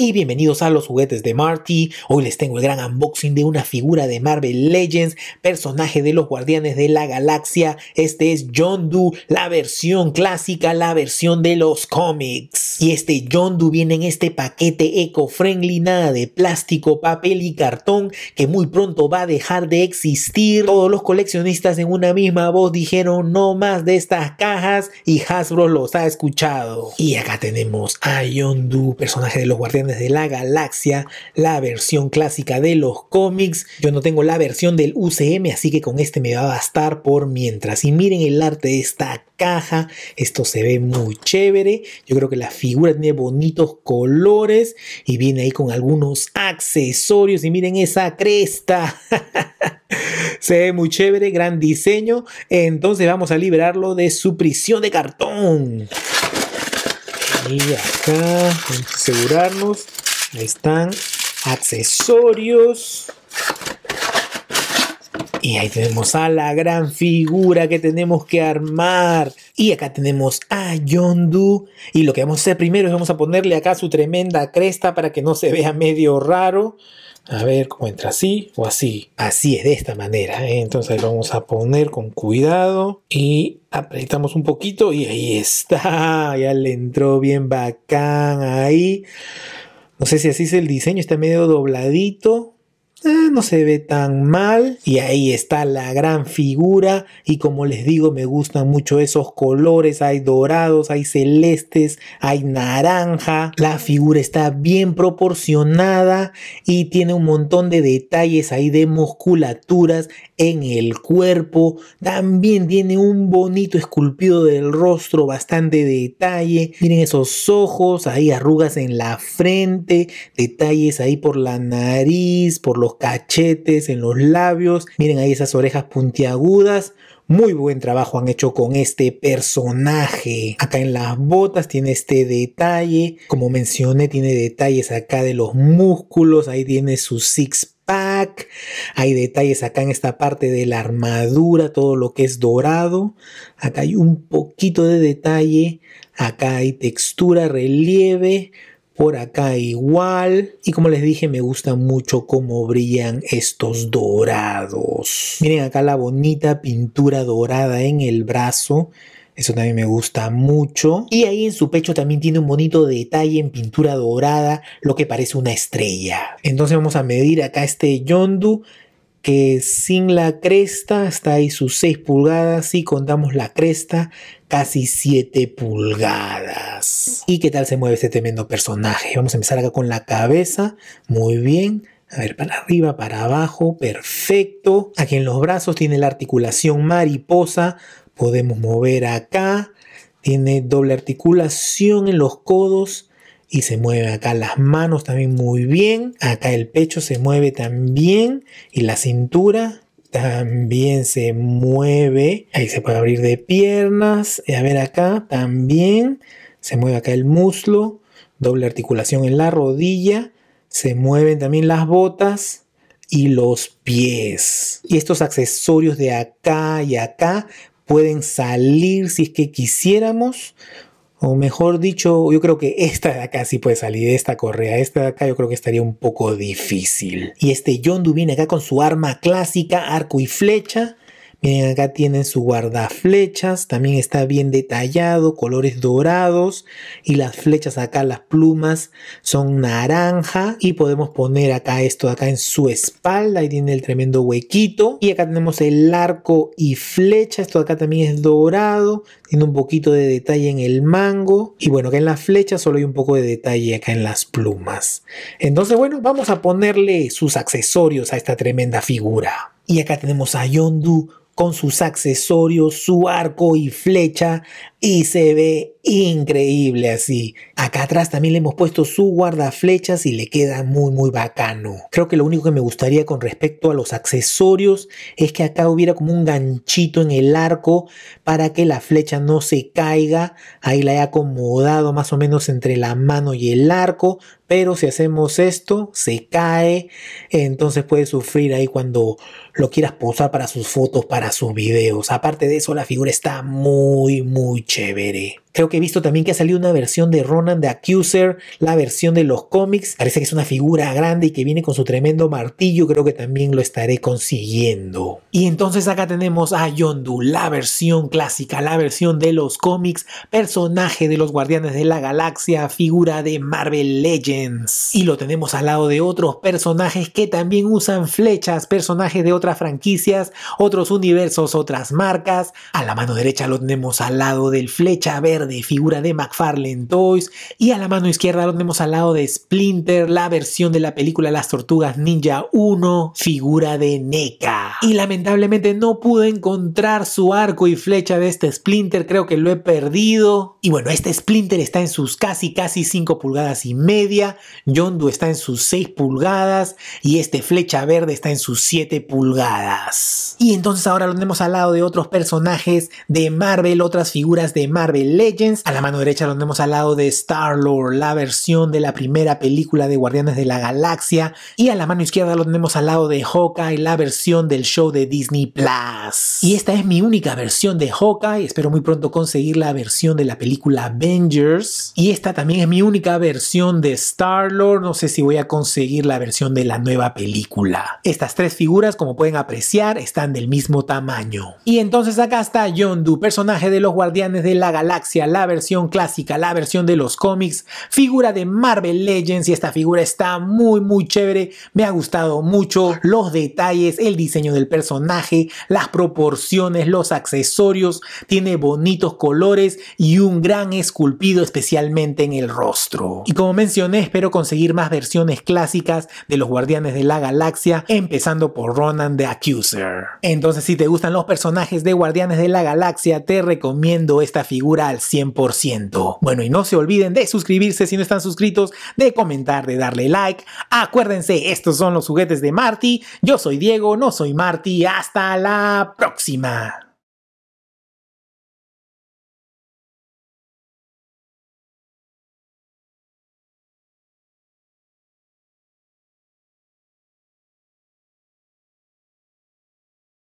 y bienvenidos a los juguetes de Marty. Hoy les tengo el gran unboxing de una figura de Marvel Legends, personaje de los Guardianes de la Galaxia. Este es John Doe, la versión clásica, la versión de los cómics. Y este John Doe viene en este paquete eco-friendly, nada de plástico, papel y cartón, que muy pronto va a dejar de existir. Todos los coleccionistas en una misma voz dijeron no más de estas cajas y Hasbro los ha escuchado. Y acá tenemos a John Doe, personaje de los Guardianes de la Galaxia, la versión clásica de los cómics. Yo no tengo la versión del UCM, así que con este me va a bastar por mientras. Y miren el arte de esta caja, esto se ve muy chévere. Yo creo que la figura tiene bonitos colores y viene ahí con algunos accesorios. Y miren esa cresta. Se ve muy chévere, gran diseño. Entonces vamos a liberarlo de su prisión de cartón y acá asegurarnos están accesorios y ahí tenemos a la gran figura que tenemos que armar. Y acá tenemos a Yondu. Y lo que vamos a hacer primero es vamos a ponerle acá su tremenda cresta para que no se vea medio raro. A ver cómo entra así o así. Así es, de esta manera. ¿eh? Entonces lo vamos a poner con cuidado y apretamos un poquito y ahí está. Ya le entró bien bacán ahí. No sé si así es el diseño, está medio dobladito. Eh, no se ve tan mal. Y ahí está la gran figura. Y como les digo, me gustan mucho esos colores. Hay dorados, hay celestes, hay naranja. La figura está bien proporcionada y tiene un montón de detalles ahí de musculaturas en el cuerpo. También tiene un bonito esculpido del rostro, bastante detalle. Miren esos ojos, ahí arrugas en la frente, detalles ahí por la nariz, por los cachetes, en los labios. Miren ahí esas orejas puntiagudas. Muy buen trabajo han hecho con este personaje. Acá en las botas tiene este detalle. Como mencioné, tiene detalles acá de los músculos. Ahí tiene su six pack. Hay detalles acá en esta parte de la armadura, todo lo que es dorado. Acá hay un poquito de detalle. Acá hay textura, relieve por acá igual. Y como les dije, me gusta mucho cómo brillan estos dorados. Miren acá la bonita pintura dorada en el brazo. Eso también me gusta mucho. Y ahí en su pecho también tiene un bonito detalle en pintura dorada, lo que parece una estrella. Entonces vamos a medir acá este Yondu que sin la cresta está ahí sus 6 pulgadas, y contamos la cresta, casi 7 pulgadas. ¿Y qué tal se mueve este tremendo personaje? Vamos a empezar acá con la cabeza, muy bien. A ver, para arriba, para abajo, perfecto. Aquí en los brazos tiene la articulación mariposa, podemos mover acá. Tiene doble articulación en los codos, y se mueve acá las manos también muy bien, acá el pecho se mueve también y la cintura también se mueve, ahí se puede abrir de piernas, eh, a ver acá también se mueve acá el muslo, doble articulación en la rodilla, se mueven también las botas, y los pies. Y estos accesorios de acá y acá pueden salir si es que quisiéramos o mejor dicho, yo creo que esta de acá sí puede salir, esta correa, esta de acá yo creo que estaría un poco difícil. Y este Yondu viene acá con su arma clásica, arco y flecha. Miren, acá tienen su guardaflechas, también está bien detallado, colores dorados y las flechas acá, las plumas son naranja y podemos poner acá esto acá en su espalda, ahí tiene el tremendo huequito y acá tenemos el arco y flecha, esto acá también es dorado, tiene un poquito de detalle en el mango y bueno, acá en las flechas solo hay un poco de detalle acá en las plumas. Entonces bueno, vamos a ponerle sus accesorios a esta tremenda figura. Y acá tenemos a Yondu con sus accesorios, su arco y flecha, y se ve increíble así. Acá atrás también le hemos puesto su guardaflechas y le queda muy muy bacano. Creo que lo único que me gustaría con respecto a los accesorios es que acá hubiera como un ganchito en el arco para que la flecha no se caiga. Ahí la he acomodado más o menos entre la mano y el arco. Pero si hacemos esto, se cae. Entonces puede sufrir ahí cuando lo quieras posar para sus fotos, para sus videos. Aparte de eso, la figura está muy, muy chévere. Creo que he visto también que ha salido una versión de Ronan the Accuser, la versión de los cómics. Parece que es una figura grande y que viene con su tremendo martillo. Creo que también lo estaré consiguiendo. Y entonces acá tenemos a Yondu, la versión clásica, la versión de los cómics, personaje de los Guardianes de la Galaxia, figura de Marvel Legends. Y lo tenemos al lado de otros personajes que también usan flechas, personajes de otras franquicias, otros universos, otras marcas. A la mano derecha lo tenemos al lado del flecha verde de figura de McFarlane Toys, y a la mano izquierda Donde hemos al lado de Splinter, la versión de la película Las Tortugas Ninja 1, figura de NECA. Y lamentablemente no pude encontrar su arco y flecha de este Splinter, creo que lo he perdido. Y bueno, este Splinter está en sus casi casi 5 pulgadas y media, Jondu está en sus 6 pulgadas y este flecha verde está en sus 7 pulgadas. Y entonces ahora lo hemos al lado de otros personajes de Marvel, otras figuras de Marvel a la mano derecha lo tenemos al lado de Star-Lord, la versión de la primera película de Guardianes de la Galaxia. Y a la mano izquierda lo tenemos al lado de Hawkeye, la versión del show de Disney Plus. Y esta es mi única versión de Hawkeye. Espero muy pronto conseguir la versión de la película Avengers. Y esta también es mi única versión de Star-Lord. No sé si voy a conseguir la versión de la nueva película. Estas tres figuras, como pueden apreciar, están del mismo tamaño. Y entonces acá está Yondu, personaje de los Guardianes de la Galaxia la versión clásica, la versión de los cómics, figura de Marvel Legends y esta figura está muy muy chévere, me ha gustado mucho los detalles, el diseño del personaje, las proporciones, los accesorios, tiene bonitos colores y un gran esculpido especialmente en el rostro. Y como mencioné, espero conseguir más versiones clásicas de los Guardianes de la Galaxia, empezando por Ronan the Accuser. Entonces, si te gustan los personajes de Guardianes de la Galaxia, te recomiendo esta figura al 100%. Bueno, y no se olviden de suscribirse si no están suscritos, de comentar, de darle like. Acuérdense, estos son los juguetes de Marty. Yo soy Diego, no soy Marty. Hasta la próxima.